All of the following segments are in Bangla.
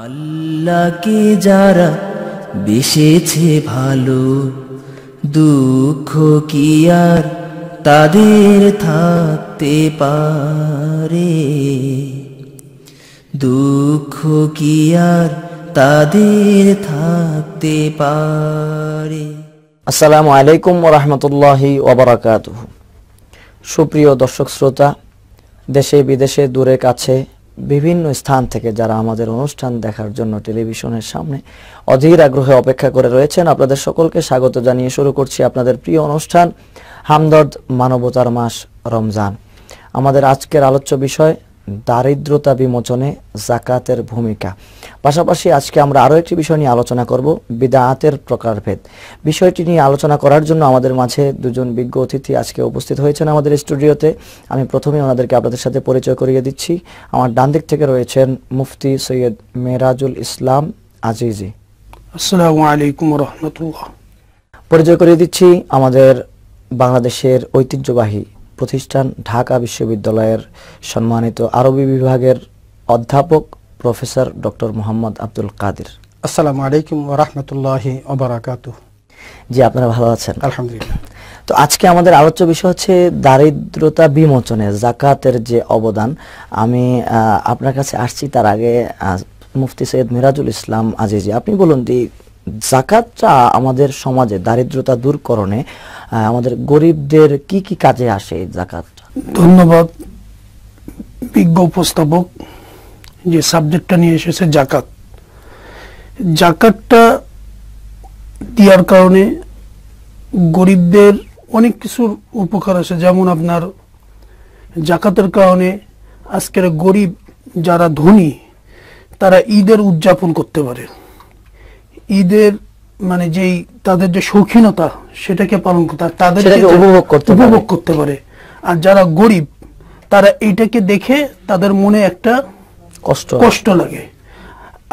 আল্লাহকে যারা বেসেছে ভালো দুঃখ কি আর তাদের থাকতে পারে দুঃখ কি আর তাদের থাকতে পারে আসসালামু আলাইকুম রহমতুল্লাহি ওবরাকাত সুপ্রিয় দর্শক শ্রোতা দেশে বিদেশে দূরে কাছে বিভিন্ন স্থান থেকে যারা আমাদের অনুষ্ঠান দেখার জন্য টেলিভিশনের সামনে অধীর আগ্রহে অপেক্ষা করে রয়েছেন আপনাদের সকলকে স্বাগত জানিয়ে শুরু করছি আপনাদের প্রিয় অনুষ্ঠান হামদর্দ মানবতার মাস রমজান আমাদের আজকের আলোচ্য বিষয় দারিদ্রতা বিমোচনে জাকাতের ভূমিকা পাশাপাশি আজকে আমরা আরও একটি বিষয় নিয়ে আলোচনা করব বিদায়াতের প্রকারভেদ বিষয়টি নিয়ে আলোচনা করার জন্য আমাদের মাঝে দুজন বিজ্ঞ অতিথি আজকে উপস্থিত হয়েছেন আমাদের স্টুডিওতে আমি প্রথমে ওনাদেরকে আপনাদের সাথে পরিচয় করিয়ে দিচ্ছি আমার ডান দিক থেকে রয়েছেন মুফতি সৈয়দ মেরাজুল ইসলাম আজিজি আসসালামু পরিচয় করিয়ে দিচ্ছি আমাদের বাংলাদেশের ঐতিহ্যবাহী প্রতিষ্ঠান ঢাকা বিশ্ববিদ্যালয়ের সম্মানিত আরবি বিভাগের অধ্যাপক প্রফেসর ডক্টর মোহাম্মদ আব্দুল কাদির আসসালামু আলাইকুম রহমতুল্লাহ অবরাকাত জি আপনারা ভালো আছেন আলহামদুলিল্লাহ তো আজকে আমাদের আলোচ্য বিষয় হচ্ছে দারিদ্রতা বিমোচনে জাকাতের যে অবদান আমি আপনার কাছে আসছি তার আগে মুফতি সৈয়দ মিরাজুল ইসলাম আজিজি আপনি বলুন যে জাকাতটা আমাদের সমাজে দারিদ্রতা দূরকরণে আমাদের গরিবদের কি কি কাজে আসে জাকাত ধন্যবাদ বিজ্ঞ উপস্থাপক যে সাবজেক্টটা নিয়ে এসেছে জাকাত জাকাতটা দেওয়ার কারণে গরিবদের অনেক কিছুর উপকার আছে যেমন আপনার জাকাতের কারণে আজকের গরিব যারা ধনী তারা ঈদের উদযাপন করতে পারে ঈদের মানে যেই তাদের যে শৌখিনতা সেটাকে পালন করতে তাদের উপভোগ করতে উপভোগ করতে পারে আর যারা গরিব তারা এটাকে দেখে তাদের মনে একটা কষ্ট কষ্ট লাগে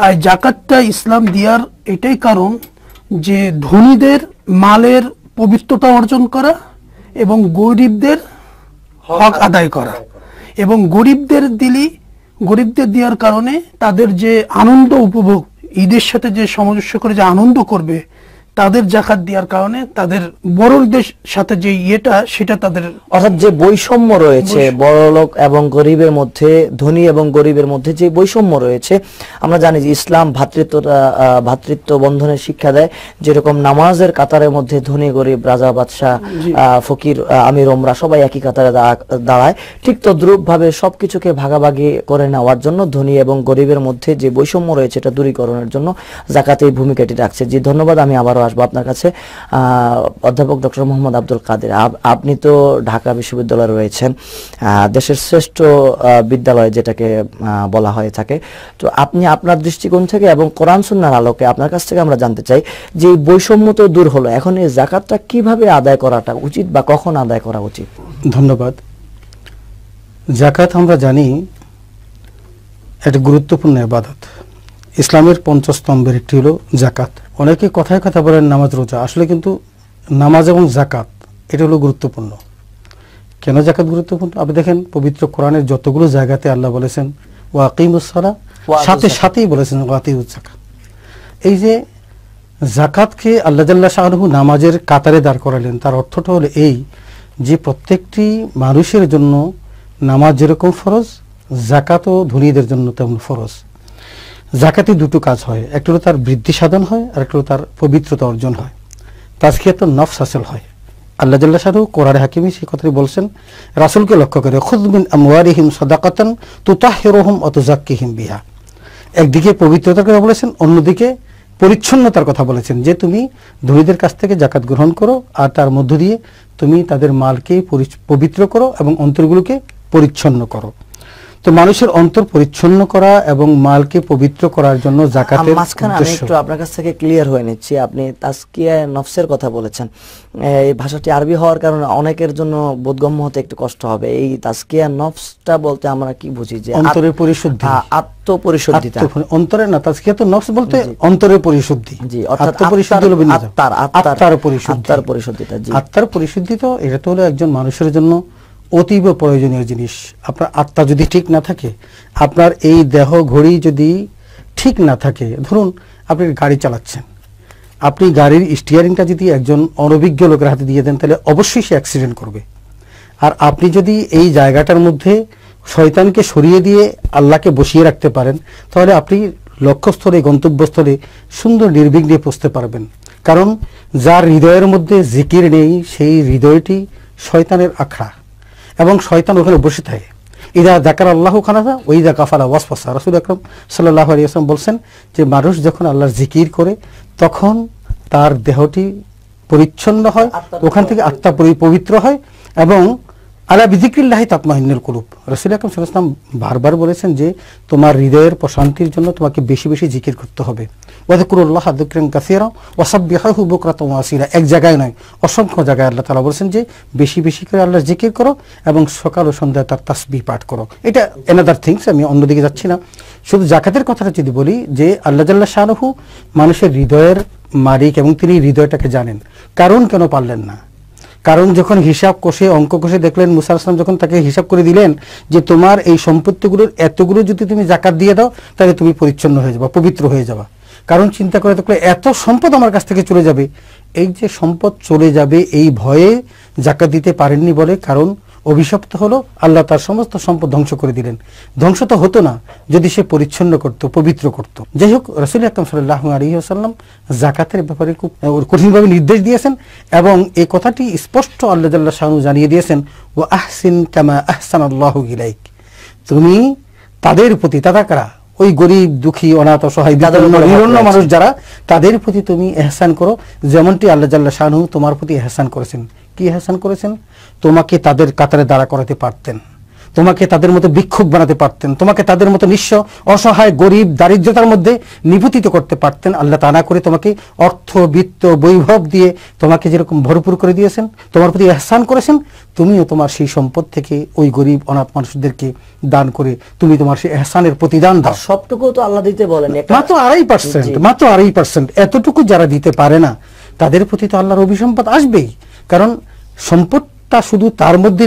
আর জাকাতটা ইসলাম দিয়ার এটাই কারণ যে ধনীদের মালের পবিত্রতা অর্জন করা এবং গরিবদের হক আদায় করা এবং গরিবদের দিলি গরিবদের দেওয়ার কারণে তাদের যে আনন্দ উপভোগ ঈদের সাথে যে সামঞ্জস্য করে যে আনন্দ করবে তাদের জাকাত দেওয়ার কারণে তাদের বড়দের সাথে যে ইয়েটা সেটা তাদের অর্থাৎ যে বৈষম্য রয়েছে বড়লোক এবং গরিবের মধ্যে ধনী এবং গরিবের মধ্যে যে বৈষম্য রয়েছে আমরা জানি যে ইসলাম ভ্রাতৃত্ব ভ্রাতৃত্ব বন্ধনের শিক্ষা দেয় যেরকম নামাজের কাতারের মধ্যে ধনী গরিব রাজা বাদশাহ ফকির আমির ওমরা সবাই একই কাতারে দাঁড়ায় ঠিক তদ্রূপভাবে সবকিছুকে ভাগাভাগি করে নেওয়ার জন্য ধনী এবং গরিবের মধ্যে যে বৈষম্য রয়েছে এটা দূরীকরণের জন্য জাকাতের এই ভূমিকাটি রাখছে জি ধন্যবাদ আমি আবারও আসবো আপনার কাছে অধ্যাপক ডক্টর মোহাম্মদ আব্দুল কাদের আপনি তো ঢাকা বিশ্ববিদ্যালয়ে রয়েছেন দেশের শ্রেষ্ঠ বিদ্যালয় যেটাকে বলা হয়ে থাকে তো আপনি আপনার দৃষ্টিকোণ থেকে এবং কোরআন সুন্নার আলোকে আপনার কাছ থেকে আমরা জানতে চাই যে বৈষম্য তো দূর হলো এখন এই জাকাতটা কিভাবে আদায় করাটা উচিত বা কখন আদায় করা উচিত ধন্যবাদ জাকাত আমরা জানি একটা গুরুত্বপূর্ণ আবাদত ইসলামের পঞ্চস্তম্ভের একটি হলো জাকাত অনেকে কথায় কথা বলেন নামাজ রোজা আসলে কিন্তু নামাজ এবং জাকাত এটা হলো গুরুত্বপূর্ণ কেন জাকাত গুরুত্বপূর্ণ আপনি দেখেন পবিত্র কোরআনের যতগুলো জায়গাতে আল্লাহ বলেছেন ওয়াকিমুসালা সাথে সাথেই বলেছেন ওয়াকিউজাকাত এই যে জাকাতকে আল্লাহ জাল্লা শাহরুহ নামাজের কাতারে দাঁড় করালেন তার অর্থটা হলো এই যে প্রত্যেকটি মানুষের জন্য নামাজ যেরকম ফরজ জাকাতও ধনীদের জন্য তেমন ফরজ জাকাতে দুটো কাজ হয় একটা হলো তার বৃদ্ধি সাধন হয় আর একটা হলো তার পবিত্রতা অর্জন হয় তাজকিয়াত নফ হাসিল হয় আল্লাহ জাল্লা সাহু কোরআরে হাকিমি সেই কথাটি বলছেন রাসুলকে লক্ষ্য করে খুদবিন আমওয়ারিহিম সদাকাতন তুতাহেরোহম অতজাক্কিহিম বিহা একদিকে পবিত্রতার কথা বলেছেন অন্যদিকে পরিচ্ছন্নতার কথা বলেছেন যে তুমি ধনীদের কাছ থেকে জাকাত গ্রহণ করো আর তার মধ্য দিয়ে তুমি তাদের মালকে পবিত্র করো এবং অন্তরগুলোকে পরিচ্ছন্ন করো তো মানুষের অন্তর পরিচ্ছন্ন করা এবং মালকে পবিত্র করার জন্য জাকাতের মাঝখানে আমি একটু আপনার কাছ থেকে ক্লিয়ার হয়ে নিচ্ছি আপনি তাসকিয়া নফসের কথা বলেছেন এই ভাষাটি আরবি হওয়ার কারণে অনেকের জন্য বোধগম্য হতে একটু কষ্ট হবে এই তাসকিয়া নফসটা বলতে আমরা কি বুঝি যে অন্তরের পরিশুদ্ধি আত্মপরিশুদ্ধি অন্তরের না তাসকিয়া তো নফস বলতে অন্তরের পরিশুদ্ধি জি অর্থাৎ আত্মপরিশুদ্ধি হলো আত্মার আত্মার পরিশুদ্ধি আত্মার পরিশুদ্ধিটা জি আত্মার পরিশুদ্ধি তো এটা তো হলো একজন মানুষের জন্য অতীব প্রয়োজনীয় জিনিস আপনার আত্মা যদি ঠিক না থাকে আপনার এই দেহ ঘড়ি যদি ঠিক না থাকে ধরুন আপনি গাড়ি চালাচ্ছেন আপনি গাড়ির স্টিয়ারিংটা যদি একজন অনভিজ্ঞ লোকের হাতে দিয়ে দেন তাহলে অবশ্যই সে অ্যাক্সিডেন্ট করবে আর আপনি যদি এই জায়গাটার মধ্যে শয়তানকে সরিয়ে দিয়ে আল্লাহকে বসিয়ে রাখতে পারেন তাহলে আপনি লক্ষ্যস্থলে গন্তব্যস্থলে সুন্দর নির্বিঘ্নে পৌঁছতে পারবেন কারণ যার হৃদয়ের মধ্যে জিকির নেই সেই হৃদয়টি শয়তানের আখড়া এবং শয়তান ওখানে বসে থাকে ইদা দেখার আল্লাহ খানাদা ওই দা কাফালা ওয়াসফাসা রাসুল আকরম সাল্লাহ আলী আসলাম বলছেন যে মানুষ যখন আল্লাহর জিকির করে তখন তার দেহটি পরিচ্ছন্ন হয় ওখান থেকে আত্মা পবিত্র হয় এবং আলা বিজিক্রিল্লাহি তাতমাহিনুল কুলুব রসুল আকরম সাল্লাম বারবার বলেছেন যে তোমার হৃদয়ের প্রশান্তির জন্য তোমাকে বেশি বেশি জিকির করতে হবে ওয়াদকুরুল্লাহ দুকরান কাসিরা ওয়াসাব্বিহাহু বুকরাতাও ওয়াসিরা এক জায়গায় নয় অসংখ্য জায়গায় আল্লাহ তাআলা বলেছেন যে বেশি বেশি করে আল্লাহ জিকির করো এবং সকাল ও সন্ধ্যা তার তাসবিহ পাঠ করো এটা অ্যানাদার থিংস আমি অন্য দিকে যাচ্ছি না শুধু জাকাতের কথাটা যদি বলি যে আল্লাহ জাল্লাহ শাহরুহু মানুষের হৃদয়ের মালিক এবং তিনি হৃদয়টাকে জানেন কারণ কেন পারলেন না কারণ যখন হিসাব কষে অঙ্ক কষে দেখলেন মুসা আসলাম যখন তাকে হিসাব করে দিলেন যে তোমার এই সম্পত্তিগুলোর এতগুলো যদি তুমি জাকাত দিয়ে দাও তাহলে তুমি পরিচ্ছন্ন হয়ে যাবা পবিত্র হয়ে যাবা কারণ চিন্তা করে দেখলে এত সম্পদ আমার কাছ থেকে চলে যাবে এই যে সম্পদ চলে যাবে এই ভয়ে জাকাত দিতে পারেননি বলে কারণ অভিশপ্ত হলো আল্লাহ তার সমস্ত সম্পদ ধ্বংস করে দিলেন ধ্বংস তো হতো না যদি সে পরিচ্ছন্ন করত পবিত্র করত যাই হোক রসুল আকরম সাল্লাহ আলহিহাসাল্লাম জাকাতের ব্যাপারে খুব কঠিনভাবে নির্দেশ দিয়েছেন এবং এই কথাটি স্পষ্ট আল্লাহ তাল্লাহ শাহু জানিয়ে দিয়েছেন ও আহসিন কামা আহসান আল্লাহ গিলাইক তুমি তাদের প্রতি তাদাকারা ওই গরিব দুঃখী অনাথ অসহায় মানুষ যারা তাদের প্রতি তুমি এহসান করো যেমনটি আল্লাহ জাল্লাহ শাহু তোমার প্রতি এহসান করেছেন কি হাসান করেছেন তোমাকে তাদের কাতারে দাঁড়া করাতে পারতেন তোমাকে তাদের মতো বিক্ষোভ বানাতে পারতেন তোমাকে তাদের মতো নিঃস্ব অসহায় গরিব দারিদ্রতার মধ্যে নিপতিত করতে পারতেন আল্লাহ তানা করে তোমাকে অর্থ বিত্ত বৈভব দিয়ে তোমাকে যেরকম ভরপুর করে দিয়েছেন তোমার প্রতি এহসান করেছেন তুমিও তোমার সেই সম্পদ থেকে ওই গরিব অনাথ মানুষদেরকে দান করে তুমি তোমার সেই এহসানের প্রতিদান দাও সবটুকু তো আল্লাহ দিতে বলেন মাত্র আড়াই পার্সেন্ট মাত্র আড়াই পার্সেন্ট এতটুকু যারা দিতে পারে না তাদের প্রতি তো আল্লাহর অভিসম্পদ আসবেই কারণ সম্পদটা শুধু তার মধ্যে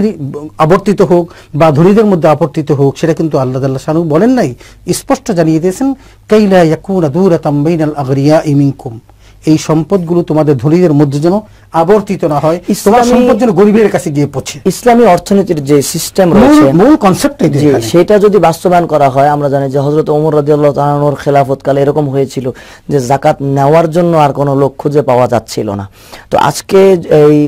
আবর্তিত হোক বা ধনীদের মধ্যে আবর্তিত হোক সেটা কিন্তু আল্লাহ আল্লাহ শাহু বলেন নাই স্পষ্ট জানিয়ে দিয়েছেন কেইলা ইয়াকুনা দূর তাম্বাইন আল আগরিয়া ইমিংকুম এই সম্পদগুলো তোমাদের ধনীদের মধ্যে যেন আবর্তিত না হয় তোমার সম্পদ যেন গরিবের কাছে গিয়ে পড়ছে ইসলামী অর্থনীতির যে সিস্টেম রয়েছে মূল কনসেপ্ট সেটা যদি বাস্তবায়ন করা হয় আমরা জানি যে হজরত ওমর রাজিউল্লাহ তালানোর খেলাফতকালে এরকম হয়েছিল যে জাকাত নেওয়ার জন্য আর কোনো লোক খুঁজে পাওয়া যাচ্ছিল না তো আজকে এই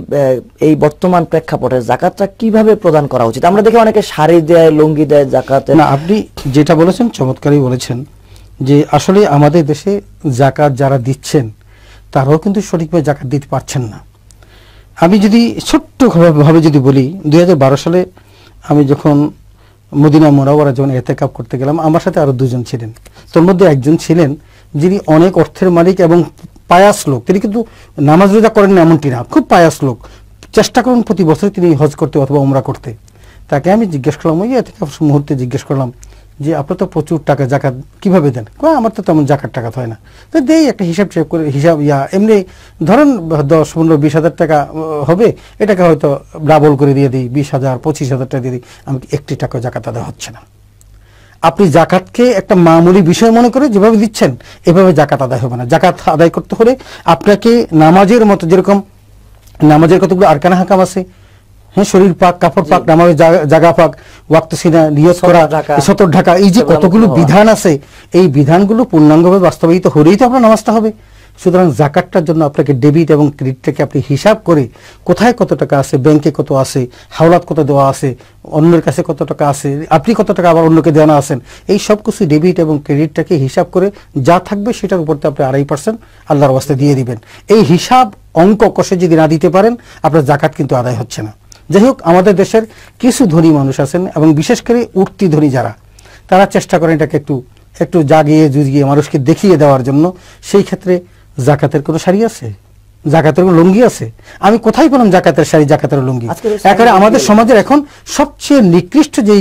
এই বর্তমান প্রেক্ষাপটে জাকাতটা কিভাবে প্রদান করা উচিত আমরা দেখি অনেকে শাড়ি দেয় লুঙ্গি দেয় জাকাত না আপনি যেটা বলেছেন চমৎকারই বলেছেন যে আসলে আমাদের দেশে জাকাত যারা দিচ্ছেন তারাও কিন্তু সঠিকভাবে জাকাত দিতে পারছেন না আমি যদি ছোট্টভাবে যদি বলি দুই সালে আমি যখন মদিনা মোনাওয়ারা যখন এতে কাপ করতে গেলাম আমার সাথে আরও দুজন ছিলেন তোর মধ্যে একজন ছিলেন যিনি অনেক অর্থের মালিক এবং পায়াস লোক তিনি কিন্তু নামাজ রোজা করেন না এমনটি না খুব পায়াস লোক চেষ্টা করেন প্রতি বছর তিনি হজ করতে অথবা উমরা করতে তাকে আমি জিজ্ঞেস করলাম ওই এতে কাপ মুহূর্তে জিজ্ঞেস করলাম যে আপনার তো প্রচুর টাকা জাকাত কিভাবে দেন আমার তো তেমন জাকাত টাকা হয় না তো দেই একটা হিসাব চেক করে হিসাব ইয়া এমনি ধরেন দশ পনেরো বিশ হাজার টাকা হবে এটাকে হয়তো ডাবল করে দিয়ে দিই বিশ হাজার পঁচিশ হাজার টাকা দিয়ে দিই আমি একটি টাকা জাকাত আদায় হচ্ছে না আপনি জাকাতকে একটা মামুলি বিষয় মনে করে যেভাবে দিচ্ছেন এভাবে জাকাত আদায় হবে না জাকাত আদায় করতে হলে আপনাকে নামাজের মতো যেরকম নামাজের কতগুলো আরকানা হাকাম আছে হ্যাঁ শরীর পাক কাপড় পাক নামাজের জায়গা পাক ওয়াক্ত সিনা নিয়োগ করা সতর ঢাকা এই যে কতগুলো বিধান আছে এই বিধানগুলো পূর্ণাঙ্গভাবে বাস্তবায়িত হলেই তো আপনার নামাজটা হবে সুতরাং জাকাতটার জন্য আপনাকে ডেবিট এবং ক্রেডিটটাকে আপনি হিসাব করে কোথায় কত টাকা আছে ব্যাংকে কত আছে হাওলাত কত দেওয়া আছে অন্যের কাছে কত টাকা আছে আপনি কত টাকা আবার অন্যকে দেওয়া আছেন এই সব কিছু ডেবিট এবং ক্রেডিটটাকে হিসাব করে যা থাকবে সেটার উপর আপনি আড়াই পার্সেন্ট আল্লাহর বাস্তে দিয়ে দিবেন এই হিসাব অঙ্ক কষে যদি না দিতে পারেন আপনার জাকাত কিন্তু আদায় হচ্ছে না যাই হোক আমাদের দেশের কিছু ধনী মানুষ আছেন এবং বিশেষ করে উঠতি ধনী যারা তারা চেষ্টা করেন এটাকে একটু একটু জাগিয়ে জুজিয়ে মানুষকে দেখিয়ে দেওয়ার জন্য সেই ক্ষেত্রে জাকাতের কোনো শাড়ি আছে জাকাতের কোনো লুঙ্গি আছে আমি কোথায় পেলাম জাকাতের শাড়ি জাকাতের লুঙ্গি একেবারে আমাদের সমাজের এখন সবচেয়ে নিকৃষ্ট যেই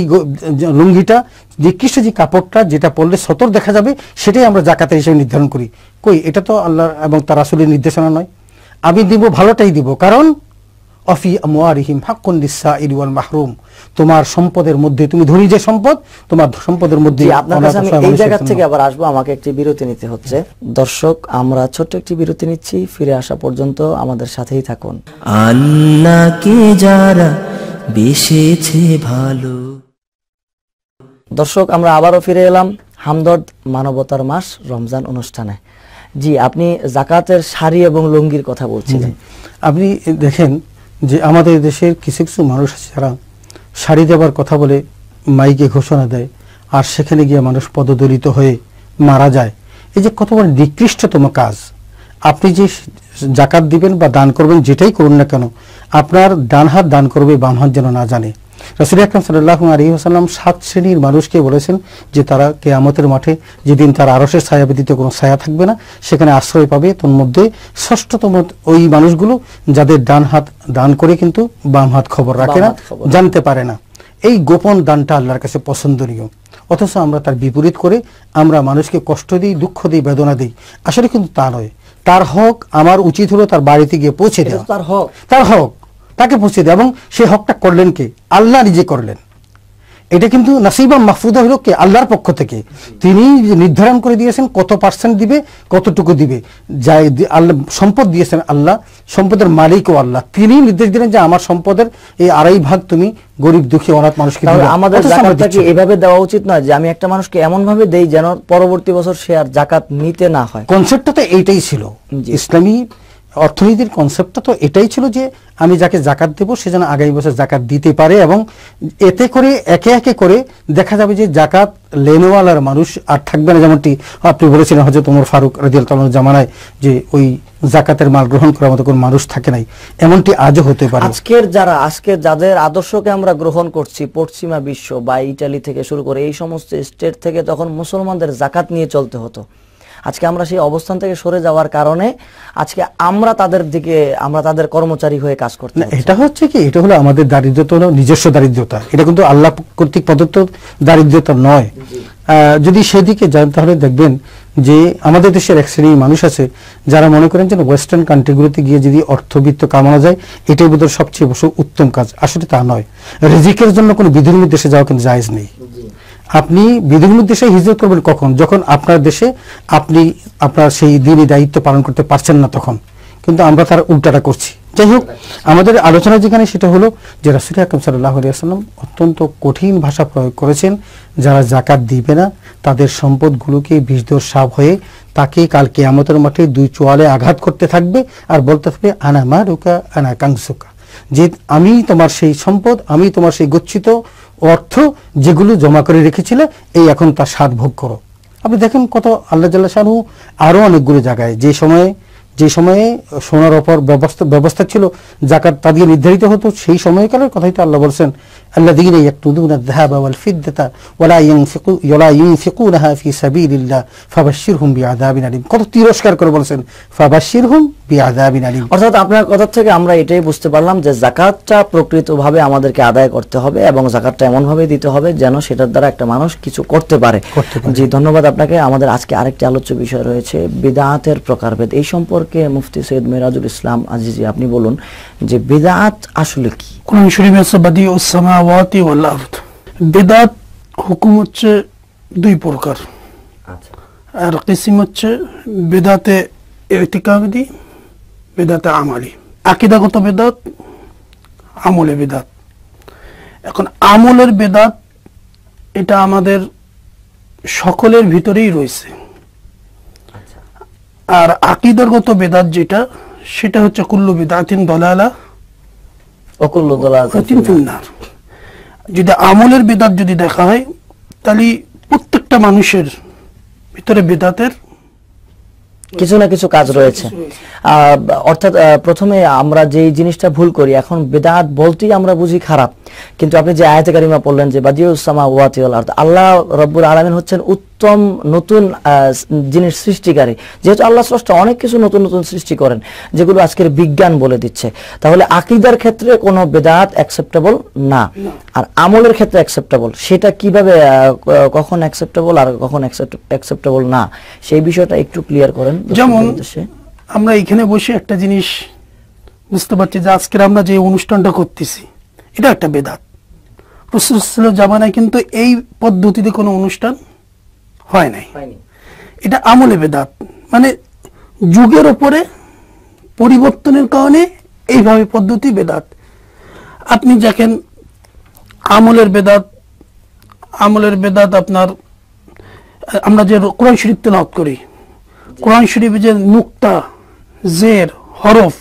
লুঙ্গিটা নিকৃষ্ট যে কাপড়টা যেটা পড়লে সতর দেখা যাবে সেটাই আমরা জাকাতের হিসেবে নির্ধারণ করি কই এটা তো আল্লাহ এবং তার আসলে নির্দেশনা নয় আমি দিব ভালোটাই দিব কারণ অফি আমিম হাক্কুন লিসা ইরিওয়াল মাহরুম তোমার সম্পদের মধ্যে তুমি ধরি যে সম্পদ তোমার সম্পদের মধ্যে আপনার এই জায়গা থেকে আবার আসবো আমাকে একটি বিরতি নিতে হচ্ছে দর্শক আমরা ছোট্ট একটি বিরতি নিচ্ছি ফিরে আসা পর্যন্ত আমাদের সাথেই থাকুন আল্লাহকে যারা বেশেছে ভালো দর্শক আমরা আবারও ফিরে এলাম হামদর্দ মানবতার মাস রমজান অনুষ্ঠানে জি আপনি জাকাতের শাড়ি এবং লুঙ্গির কথা বলছিলেন আপনি দেখেন যে আমাদের দেশের কিছু কিছু মানুষ আছে যারা শাড়ি দেবার কথা বলে মাইকে ঘোষণা দেয় আর সেখানে গিয়ে মানুষ পদদলিত হয়ে মারা যায় এই যে কত বড় নিকৃষ্টতম কাজ আপনি যে জাকাত দিবেন বা দান করবেন যেটাই করুন না কেন আপনার ডান হাত দান করবে বাম হাত যেন না জানে আকরাম সাত শ্রেণীর মানুষকে বলেছেন যে তারা মাঠে যেদিন তার ছায়া ব্যতীত কোনো ছায়া থাকবে না সেখানে আশ্রয় পাবে ষষ্ঠতম ওই মানুষগুলো যাদের ডান হাত দান করে কিন্তু বাম হাত খবর রাখে না জানতে পারে না এই গোপন দানটা আল্লাহর কাছে পছন্দনীয় অথচ আমরা তার বিপরীত করে আমরা মানুষকে কষ্ট দিই দুঃখ দিই বেদনা দিই আসলে কিন্তু তা নয় তার হক আমার উচিত হলো তার বাড়িতে গিয়ে পৌঁছে দেওয়া তার হক তার হক তাকে পৌঁছে দেয় এবং সেই হকটা করলেন কে আল্লাহ নিজে করলেন এটা কিন্তু নাসিবা মাহফুদা হলো কে আল্লাহর পক্ষ থেকে তিনি নির্ধারণ করে দিয়েছেন কত পার্সেন্ট দিবে কতটুকু দিবে যাই আল্লাহ সম্পদ দিয়েছেন আল্লাহ সম্পদের মালিকও আল্লাহ তিনি নির্দেশ দিলেন যে আমার সম্পদের এই আড়াই ভাগ তুমি গরিব দুঃখী অনাথ মানুষকে আমাদের এভাবে দেওয়া উচিত নয় যে আমি একটা মানুষকে এমন ভাবে দেই যেন পরবর্তী বছর সে আর জাকাত নিতে না হয় কনসেপ্টটা তো এইটাই ছিল ইসলামী অর্থনীতির কনসেপ্টটা তো এটাই ছিল যে আমি যাকে জাকাত দেব সে যেন আগামী বছর জাকাত দিতে পারে এবং এতে করে একে একে করে দেখা যাবে যে জাকাত লেনওয়ালার মানুষ আর থাকবে না যেমনটি আপনি বলেছিলেন হজরত ওমর ফারুক রাজিয়াল জামানায় যে ওই জাকাতের মাল গ্রহণ করার মতো কোনো মানুষ থাকে নাই এমনটি আজও হতে পারে আজকের যারা আজকে যাদের আদর্শকে আমরা গ্রহণ করছি পশ্চিমা বিশ্ব বা ইটালি থেকে শুরু করে এই সমস্ত স্টেট থেকে তখন মুসলমানদের জাকাত নিয়ে চলতে হতো আজকে আমরা সেই অবস্থান থেকে সরে যাওয়ার কারণে আজকে আমরা তাদের দিকে আমরা তাদের কর্মচারী হয়ে কাজ করতে এটা হচ্ছে কি এটা হলো আমাদের দারিদ্রতা হলো নিজস্ব দারিদ্রতা এটা কিন্তু আল্লাহ কর্তৃক প্রদত্ত দারিদ্রতা নয় যদি সেদিকে যান তাহলে দেখবেন যে আমাদের দেশের এক শ্রেণীর মানুষ আছে যারা মনে করেন যে ওয়েস্টার্ন কান্ট্রিগুলোতে গিয়ে যদি অর্থবিত্ত কামানো যায় এটাই বোধ সবচেয়ে উত্তম কাজ আসলে তা নয় রিজিকের জন্য কোনো বিধির দেশে যাওয়া কিন্তু জায়জ নেই আপনি বিধর্মী দেশে হিজরত করবেন কখন যখন আপনার দেশে আপনি আপনার সেই দিনই দায়িত্ব পালন করতে পারছেন না তখন কিন্তু আমরা তার উল্টাটা করছি যাই হোক আমাদের আলোচনা যেখানে সেটা হলো যে রাসুল আকরম সাল্লাহ আলিয়াল্লাম অত্যন্ত কঠিন ভাষা প্রয়োগ করেছেন যারা জাকাত দিবে না তাদের সম্পদগুলোকে বিষদর সাপ হয়ে তাকে কাল কেয়ামতের মাঠে দুই চোয়ালে আঘাত করতে থাকবে আর বলতে থাকবে আনা মা রুকা আনা কাংসুকা যে আমি তোমার সেই সম্পদ আমি তোমার সেই গচ্ছিত অর্থ যেগুলো জমা করে রেখেছিলে এই এখন তার স্বাদ ভোগ করো আপনি দেখেন কত আল্লাহ জাল্লা শাহু আরও অনেকগুলো জায়গায় যে সময়ে যে সময়ে সোনার অপর ব্যবস্থা ব্যবস্থা ছিল জাকাত তা দিয়ে নির্ধারিত হতো সেই সময়কালের কথাই তো আল্লাহ বলছেন আল্লাহ দিন ইয়াকুদুনা যাহাবা ওয়াল ফিদ্দাতা ওয়ালা ইউনফিকু ওয়ালা ইউনফিকুনাহা ফি সাবিলিল্লাহ ফাবাশশিরহুম বিআযাবিন আলিম কত তিরস্কার করে বলছেন বলেছেন হুম অর্থাৎ আপনার কথা থেকে আমরা এটাই বুঝতে পারলাম যে জাকাতটা প্রকৃতভাবে আমাদেরকে আদায় করতে হবে এবং জাকাতটা এমনভাবে দিতে হবে যেন সেটার দ্বারা একটা মানুষ কিছু করতে পারে জি ধন্যবাদ আপনাকে আমাদের আজকে আরেকটি আলোচ্য বিষয় রয়েছে বিদাতের প্রকারভেদ এই সম্পর্কে মুফতি সৈয়দ মেরাজুল ইসলাম আজিজি আপনি বলুন যে বিদাত আসলে কি কোরআন হুকুম হচ্ছে দুই প্রকার আচ্ছা। আর কিসিম হচ্ছে বিদাতে ইতিকাবদি বেদাতে আমলি আকিদাগত বেদাত আমলে বেদাত এখন আমলের বেদাত এটা আমাদের সকলের ভিতরেই রয়েছে আচ্ছা। আর আকিদাগত বেদাত যেটা সেটা হচ্ছে কুল্লু বেদাতিন দলালা অকুল্লু যদি আমলের বেদাত যদি দেখা হয় তাহলে প্রত্যেকটা মানুষের ভিতরে বেদাতের কিছু না কিছু কাজ রয়েছে অর্থাৎ প্রথমে আমরা যে জিনিসটা ভুল করি এখন বেদাত বলতেই আমরা বুঝি খারাপ কিন্তু আপনি যে আয়াতে কারিমা বললেন যে বাদিউসামা ওয়াতিউল আল্লাহ রব্বুল আলমিন হচ্ছেন উত্তম নতুন জিনিস সৃষ্টিকারী যেহেতু আল্লাহ স্রষ্টা অনেক কিছু নতুন নতুন সৃষ্টি করেন যেগুলো আজকের বিজ্ঞান বলে দিচ্ছে তাহলে আকিদার ক্ষেত্রে কোনো বেদাত অ্যাকসেপ্টেবল না আর আমলের ক্ষেত্রে অ্যাকসেপ্টেবল সেটা কিভাবে কখন অ্যাকসেপ্টেবল আর কখন অ্যাকসেপ্টেবল না সেই বিষয়টা একটু ক্লিয়ার করেন যেমন আমরা এখানে বসে একটা জিনিস বুঝতে পারছি যে আজকের আমরা যে অনুষ্ঠানটা করতেছি এটা একটা বেদাত রসুল জামানায় কিন্তু এই পদ্ধতিতে কোনো অনুষ্ঠান হয় নাই এটা আমলে বেদাত মানে যুগের ওপরে পরিবর্তনের কারণে এইভাবে পদ্ধতি বেদাত আপনি দেখেন আমলের বেদাত আমলের বেদাত আপনার আমরা যে কোরআন শরীফ তেলাওত করি কোরআন শরীফ যে নুক্তা জের হরফ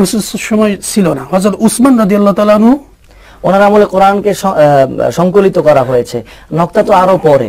রসুল সময় ছিল না হজরত উসমান রাজি আল্লাহ তালু ওনার আমলে কোরআনকে সংকলিত করা হয়েছে নক্তা তো আরো পরে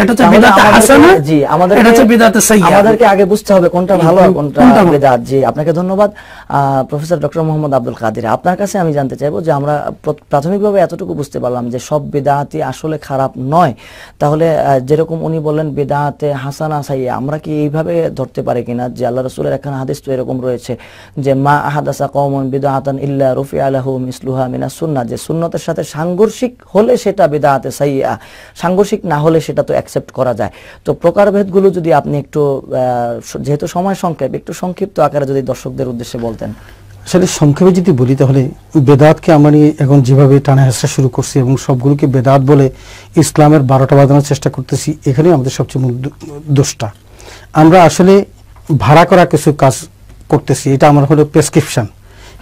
আমি জানতে চাইবো যে আমরা প্রাথমিকভাবে এতটুকু বুঝতে পারলাম যে সব আসলে খারাপ নয় তাহলে যেরকম উনি বললেন আমরা কি এইভাবে ধরতে পারি কিনা যে আল্লাহ রসুলের একখানা হাদিস তো এরকম রয়েছে যে মা আহাদাসা কমন বিদাতান ইল্লা রুফিআ লাহু মিসলুহা মিনাস সুন্নাহ যে সুন্নতের সাথে সাংঘর্ষিক হলে সেটা বিদাতে সাইয়া সাংঘর্ষিক না হলে সেটা তো অ্যাকসেপ্ট করা যায় তো প্রকারভেদগুলো যদি আপনি একটু যেহেতু সময় সংক্ষেপ একটু সংক্ষিপ্ত আকারে যদি দর্শকদের উদ্দেশ্যে বলতেন আসলে সংক্ষেপে যদি বলি তাহলে বেদাতকে আমরা এখন যেভাবে টানা হেসরা শুরু করছি এবং সবগুলোকে বেদাত বলে ইসলামের বারোটা বাজানোর চেষ্টা করতেছি এখানে আমাদের সবচেয়ে মূল দোষটা আমরা আসলে ভাড়া করা কিছু কাজ করতেছি এটা আমার হলো প্রেসক্রিপশান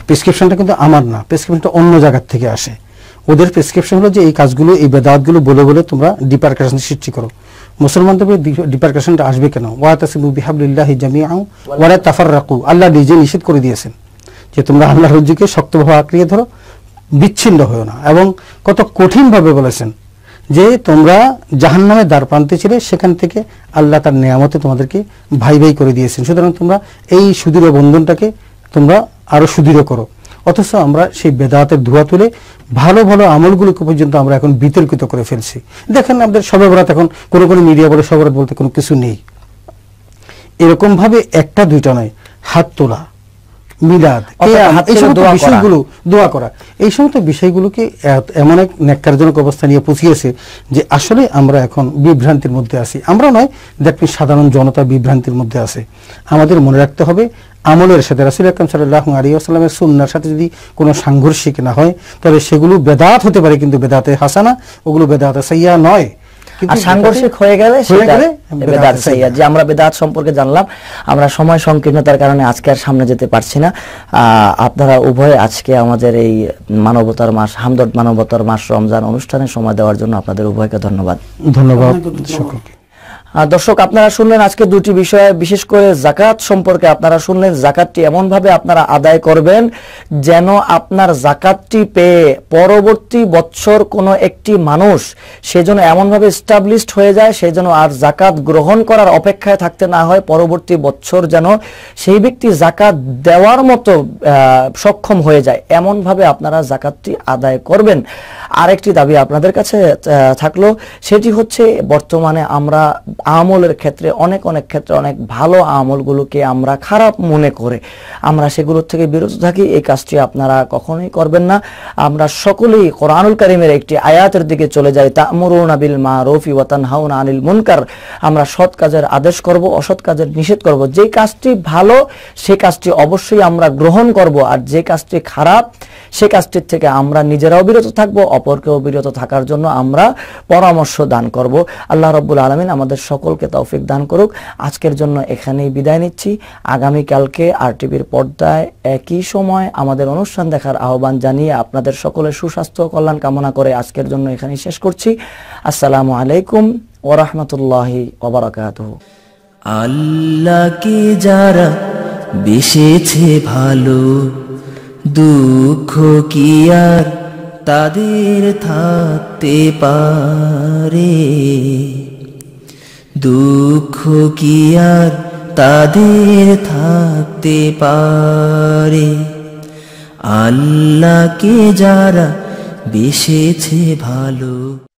প্রেসক্রিপশানটা কিন্তু আমার না প্রেসক্রিপশানটা অন্য জায়গার থেকে আসে ওদের প্রেসক্রিপশন হলো যে এই কাজগুলো এই বেদাতগুলো বলে বলে তোমরা ডিপার্কেশন সৃষ্টি করো মুসলমানদের ডিপার্কেশনটা আসবে কেন ওয়া তাসিমু বিহাবলিল্লাহি জামিআ ওয়ালা তাফাররাকু আল্লাহ নিজে নিষেধ করে দিয়েছেন যে তোমরা আল্লাহর রজ্জুকে শক্তভাবে আঁকড়িয়ে ধরো বিচ্ছিন্ন হয়েও না এবং কত কঠিনভাবে বলেছেন যে তোমরা জাহান নামে দ্বার প্রান্তে ছিলে সেখান থেকে আল্লাহ তার নেয়ামতে তোমাদেরকে ভাই ভাই করে দিয়েছেন সুতরাং তোমরা এই সুদৃঢ় বন্ধনটাকে তোমরা আরও সুদৃঢ় করো অথচ আমরা সেই বেদাতের ধোয়া তুলে ভালো ভালো আমলগুলোকে পর্যন্ত আমরা এখন বিতর্কিত করে ফেলছি দেখেন আমাদের সবাই এখন কোনো কোনো মিডিয়া বলে সবরাত বলতে কোনো কিছু নেই এরকমভাবে একটা দুইটা নয় হাত তোলা মিলাদ এই সমস্ত বিষয়গুলো দোয়া করা এই সমস্ত বিষয়গুলোকে এমন এক ন্যাক্কারজনক অবস্থা নিয়ে পৌঁছিয়েছে যে আসলে আমরা এখন বিভ্রান্তির মধ্যে আছি আমরা নয় দেখবি সাধারণ জনতা বিভ্রান্তির মধ্যে আছে আমাদের মনে রাখতে হবে আমলের সাথে রাসুল আকরম সাল্লাহ আলী আসসালামের সুন্নার সাথে যদি কোনো সাংঘর্ষিক না হয় তাহলে সেগুলো বেদাত হতে পারে কিন্তু বেদাতে হাসানা ওগুলো বেদাতে সাইয়া নয় আর সাংঘর্ষিক হয়ে গেলে বেদাত সাইয়াদ যে আমরা বেদাত সম্পর্কে জানলাম আমরা সময় সংকীর্ণতার কারণে আজকে আর সামনে যেতে পারছি না আপনারা উভয়ে আজকে আমাদের এই মানবতার মাস হামদর্দ মানবতার মাস রমজান অনুষ্ঠানে সময় দেওয়ার জন্য আপনাদের উভয়কে ধন্যবাদ ধন্যবাদ দর্শক আপনারা শুনলেন আজকে দুটি বিষয়ে বিশেষ করে জাকাত সম্পর্কে আপনারা শুনলেন জাকাতটি এমনভাবে আপনারা আদায় করবেন যেন আপনার জাকাতটি পেয়ে পরবর্তী বছর কোনো একটি মানুষ সেজন্য এমনভাবে স্টাবলিশড হয়ে যায় সেজন্য আর জাকাত গ্রহণ করার অপেক্ষায় থাকতে না হয় পরবর্তী বছর যেন সেই ব্যক্তি জাকাত দেওয়ার মতো সক্ষম হয়ে যায় এমনভাবে আপনারা জাকাতটি আদায় করবেন আরেকটি দাবি আপনাদের কাছে থাকলো সেটি হচ্ছে বর্তমানে আমরা আমলের ক্ষেত্রে অনেক অনেক ক্ষেত্রে অনেক ভালো আমলগুলোকে আমরা খারাপ মনে করে আমরা সেগুলোর থেকে বিরত থাকি এই কাজটি আপনারা কখনোই করবেন না আমরা সকলেই কোরআনুল করিমের একটি আয়াতের দিকে চলে যাই মরুন আবিল মা রফি ওয়াতান হাউন আনিল মুনকার আমরা সৎ কাজের আদেশ করব অসৎ কাজের নিষেধ করব যে কাজটি ভালো সে কাজটি অবশ্যই আমরা গ্রহণ করব আর যে কাজটি খারাপ সে কাজটির থেকে আমরা নিজেরাও বিরত থাকব অপরকেও বিরত থাকার জন্য আমরা পরামর্শ দান করব আল্লাহ রব্বুল আলমিন আমাদের সকলকে তৌফিক দান করুক আজকের জন্য এখানেই বিদায় নিচ্ছি আগামীকালকে আর টিভির পর্দায় একই সময় আমাদের অনুষ্ঠান দেখার আহ্বান জানিয়ে আপনাদের সকলের সুস্বাস্থ্য কল্যাণ কামনা করে আজকের জন্য এখানেই শেষ করছি আসসালামু আলাইকুম ওরহমতুল্লাহি ওবরাকাত আল্লাহকে যারা বেসেছে ভালো দুঃখ কি আর তাদের থাকতে পারে দুঃখ কি আর তাদের থাকতে পারে আল্লাহকে যারা বেসেছে ভালো